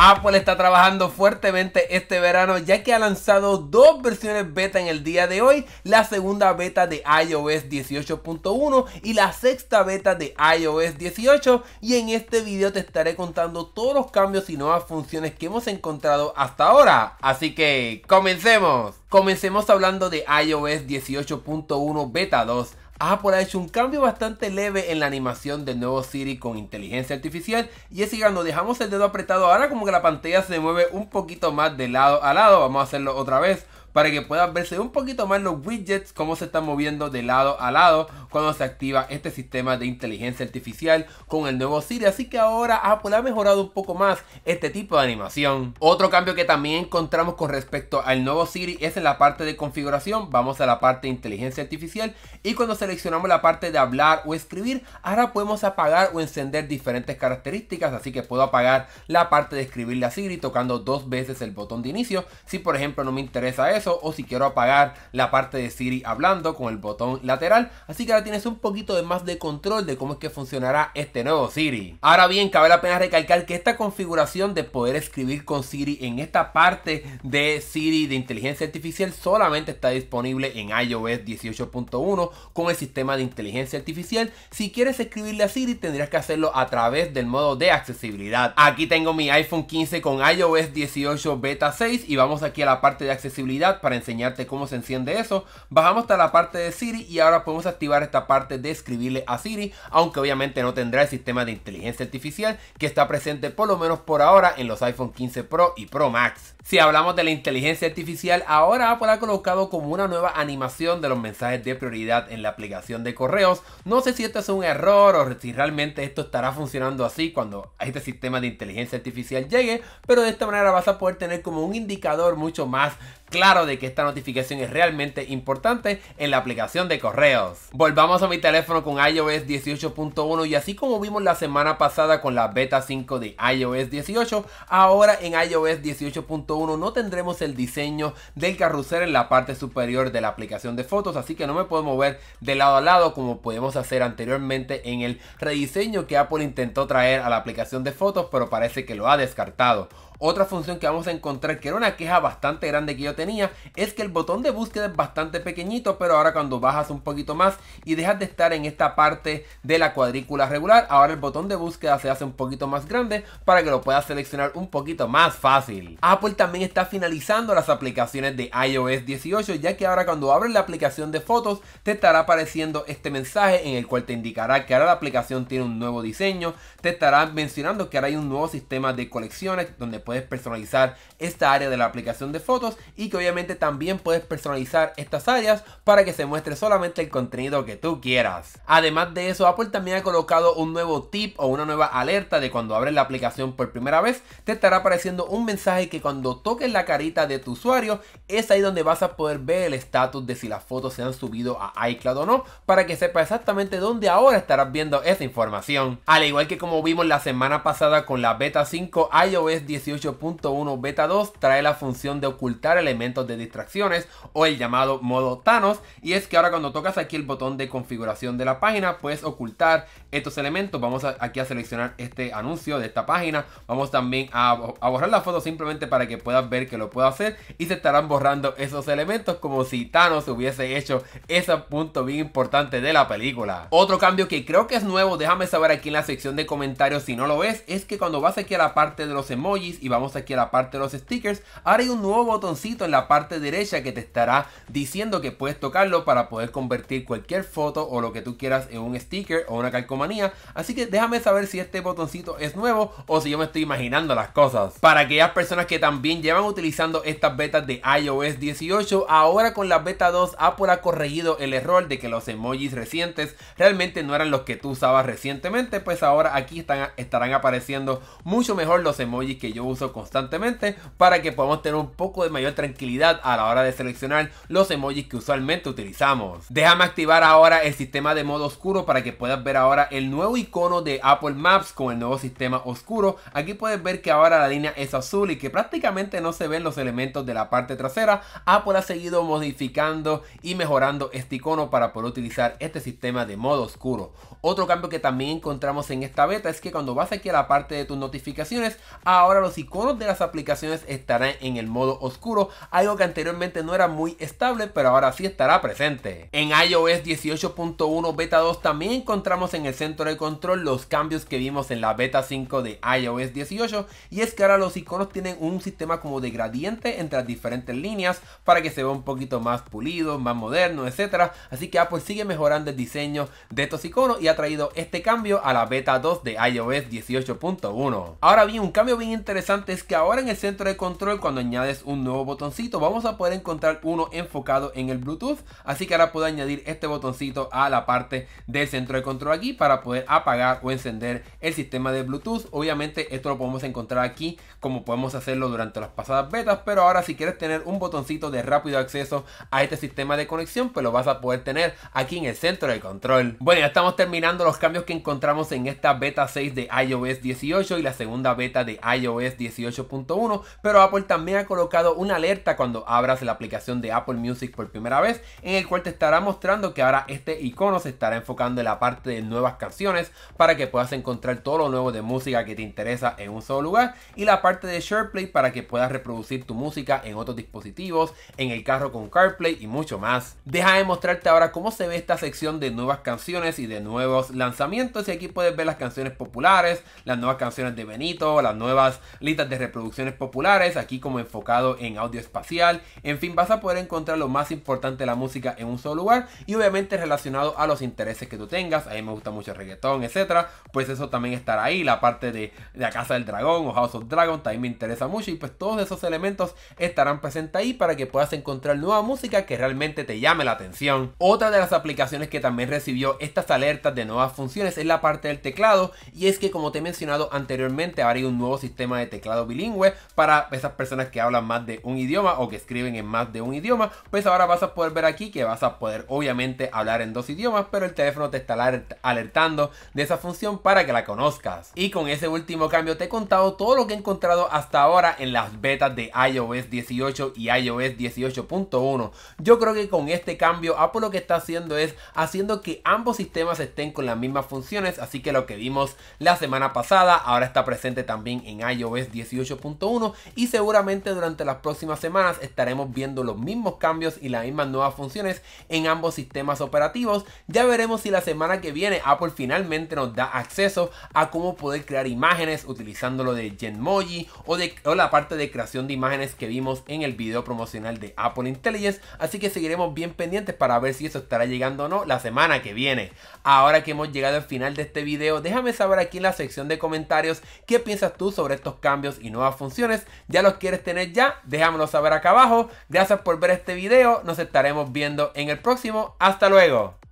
Apple está trabajando fuertemente este verano ya que ha lanzado dos versiones beta en el día de hoy, la segunda beta de iOS 18.1 y la sexta beta de iOS 18 y en este video te estaré contando todos los cambios y nuevas funciones que hemos encontrado hasta ahora, así que comencemos. Comencemos hablando de iOS 18.1 beta 2. Apple ah, pues, ha hecho un cambio bastante leve en la animación del nuevo Siri con inteligencia artificial y es que cuando dejamos el dedo apretado ahora como que la pantalla se mueve un poquito más de lado a lado, vamos a hacerlo otra vez para que puedan verse un poquito más los widgets, cómo se están moviendo de lado a lado cuando se activa este sistema de inteligencia artificial con el nuevo Siri. Así que ahora ha mejorado un poco más este tipo de animación. Otro cambio que también encontramos con respecto al nuevo Siri es en la parte de configuración. Vamos a la parte de inteligencia artificial y cuando seleccionamos la parte de hablar o escribir, ahora podemos apagar o encender diferentes características. Así que puedo apagar la parte de escribirle a Siri tocando dos veces el botón de inicio. Si por ejemplo no me interesa eso, o si quiero apagar la parte de Siri hablando con el botón lateral. Así que ahora tienes un poquito de más de control de cómo es que funcionará este nuevo Siri. Ahora bien, cabe la pena recalcar que esta configuración de poder escribir con Siri en esta parte de Siri de inteligencia artificial solamente está disponible en iOS 18.1 con el sistema de inteligencia artificial. Si quieres escribirle a Siri tendrías que hacerlo a través del modo de accesibilidad. Aquí tengo mi iPhone 15 con iOS 18 Beta 6 y vamos aquí a la parte de accesibilidad para enseñarte cómo se enciende eso. Bajamos hasta la parte de Siri y ahora podemos activar esta parte de escribirle a Siri, aunque obviamente no tendrá el sistema de inteligencia artificial que está presente por lo menos por ahora en los iPhone 15 Pro y Pro Max. Si hablamos de la inteligencia artificial, ahora Apple ha colocado como una nueva animación de los mensajes de prioridad en la aplicación de correos. No sé si esto es un error o si realmente esto estará funcionando así cuando este sistema de inteligencia artificial llegue, pero de esta manera vas a poder tener como un indicador mucho más claro de que esta notificación es realmente importante en la aplicación de correos. Volvamos a mi teléfono con iOS 18.1 y así como vimos la semana pasada con la beta 5 de iOS 18, ahora en iOS 18.1 no tendremos el diseño del carrusel en la parte superior de la aplicación de fotos, así que no me puedo mover de lado a lado como podemos hacer anteriormente en el rediseño que Apple intentó traer a la aplicación de fotos, pero parece que lo ha descartado. Otra función que vamos a encontrar, que era una queja bastante grande que yo tenía, es que el botón de búsqueda es bastante pequeñito, pero ahora cuando bajas un poquito más y dejas de estar en esta parte de la cuadrícula regular, ahora el botón de búsqueda se hace un poquito más grande para que lo puedas seleccionar un poquito más fácil. Apple también está finalizando las aplicaciones de iOS 18, ya que ahora cuando abres la aplicación de fotos, te estará apareciendo este mensaje en el cual te indicará que ahora la aplicación tiene un nuevo diseño, te estará mencionando que ahora hay un nuevo sistema de colecciones donde puedes personalizar esta área de la aplicación de fotos y que obviamente también puedes personalizar estas áreas para que se muestre solamente el contenido que tú quieras. Además de eso, Apple también ha colocado un nuevo tip o una nueva alerta de cuando abres la aplicación por primera vez, te estará apareciendo un mensaje que cuando toques la carita de tu usuario, es ahí donde vas a poder ver el estatus de si las fotos se han subido a iCloud o no, para que sepa exactamente dónde ahora estarás viendo esa información. Al igual que como vimos la semana pasada con la beta 5 iOS 18 1 Beta 2 trae la función de ocultar elementos de distracciones o el llamado modo Thanos y es que ahora cuando tocas aquí el botón de configuración de la página puedes ocultar estos elementos. Vamos aquí a seleccionar este anuncio de esta página. Vamos también a, borrar la foto simplemente para que puedas ver que lo puedo hacer y se estarán borrando esos elementos como si Thanos hubiese hecho ese punto bien importante de la película. Otro cambio que creo que es nuevo, déjame saber aquí en la sección de comentarios si no lo es, es que cuando vas aquí a la parte de los emojis y vamos aquí a la parte de los stickers, ahora hay un nuevo botoncito en la parte derecha que te estará diciendo que puedes tocarlo para poder convertir cualquier foto o lo que tú quieras en un sticker o una calcomanía. Así que déjame saber si este botoncito es nuevo o si yo me estoy imaginando las cosas. Para aquellas personas que también llevan utilizando estas betas de iOS 18, ahora con la beta 2 Apple ha corregido el error de que los emojis recientes realmente no eran los que tú usabas recientemente, pues ahora aquí están, estarán apareciendo mucho mejor los emojis que yo uso constantemente para que podamos tener un poco de mayor tranquilidad a la hora de seleccionar los emojis que usualmente utilizamos. Déjame activar ahora el sistema de modo oscuro para que puedas ver ahora el nuevo icono de Apple Maps con el nuevo sistema oscuro. Aquí puedes ver que ahora la línea es azul y que prácticamente no se ven los elementos de la parte trasera. Apple ha seguido modificando y mejorando este icono para poder utilizar este sistema de modo oscuro. Otro cambio que también encontramos en esta beta es que cuando vas aquí a la parte de tus notificaciones, ahora los iconos de las aplicaciones estarán en el modo oscuro, algo que anteriormente no era muy estable, pero ahora sí estará presente. En iOS 18.1 Beta 2 también encontramos en el centro de control los cambios que vimos en la Beta 5 de iOS 18, y es que ahora los iconos tienen un sistema como de gradiente entre las diferentes líneas para que se vea un poquito más pulido, más moderno, etcétera Así que Apple ah, pues sigue mejorando el diseño de estos iconos y ha traído este cambio a la Beta 2 de iOS 18.1. Ahora bien, un cambio bien interesante es que ahora en el centro de control, cuando añades un nuevo botoncito, vamos a poder encontrar uno enfocado en el Bluetooth. Así que ahora puedo añadir este botoncito a la parte del centro de control aquí para poder apagar o encender el sistema de Bluetooth. Obviamente esto lo podemos encontrar aquí como podemos hacerlo durante las pasadas betas. Pero ahora si quieres tener un botoncito de rápido acceso a este sistema de conexión, pues lo vas a poder tener aquí en el centro de control. Bueno, ya estamos terminando los cambios que encontramos en esta beta 6 de iOS 18 y la segunda beta de iOS 18.1, pero Apple también ha colocado una alerta cuando abras la aplicación de Apple Music por primera vez, en el cual te estará mostrando que ahora este icono se estará enfocando en la parte de nuevas canciones para que puedas encontrar todo lo nuevo de música que te interesa en un solo lugar y la parte de SharePlay para que puedas reproducir tu música en otros dispositivos, en el carro con CarPlay y mucho más. Deja de mostrarte ahora cómo se ve esta sección de nuevas canciones y de nuevos lanzamientos y aquí puedes ver las canciones populares, las nuevas canciones de Benito, las nuevas de reproducciones populares, aquí como enfocado en audio espacial, en fin, vas a poder encontrar lo más importante de la música en un solo lugar y obviamente relacionado a los intereses que tú tengas, a mí me gusta mucho el reggaetón, etcétera, pues eso también estará ahí, la parte de, la Casa del Dragón o House of Dragon también me interesa mucho y pues todos esos elementos estarán presentes ahí para que puedas encontrar nueva música que realmente te llame la atención. Otra de las aplicaciones que también recibió estas alertas de nuevas funciones es la parte del teclado y es que como te he mencionado anteriormente habrá un nuevo sistema de teclado teclado bilingüe para esas personas que hablan más de un idioma o que escriben en más de un idioma, pues ahora vas a poder ver aquí que vas a poder obviamente hablar en dos idiomas, pero el teléfono te está alertando de esa función para que la conozcas. Y con ese último cambio te he contado todo lo que he encontrado hasta ahora en las betas de iOS 18 y iOS 18.1. Yo creo que con este cambio Apple lo que está haciendo es haciendo que ambos sistemas estén con las mismas funciones, así que lo que vimos la semana pasada ahora está presente también en iOS 18.1 y seguramente durante las próximas semanas estaremos viendo los mismos cambios y las mismas nuevas funciones en ambos sistemas operativos. Ya veremos si la semana que viene Apple finalmente nos da acceso a cómo poder crear imágenes utilizando lo de Genmoji o, de, o la parte de creación de imágenes que vimos en el video promocional de Apple Intelligence. Así que seguiremos bien pendientes para ver si eso estará llegando o no la semana que viene. Ahora que hemos llegado al final de este video, déjame saber aquí en la sección de comentarios qué piensas tú sobre estos cambios cambios y nuevas funciones. ¿Ya los quieres tener ya? Déjamelo saber acá abajo. Gracias por ver este video. Nos estaremos viendo en el próximo. ¡Hasta luego!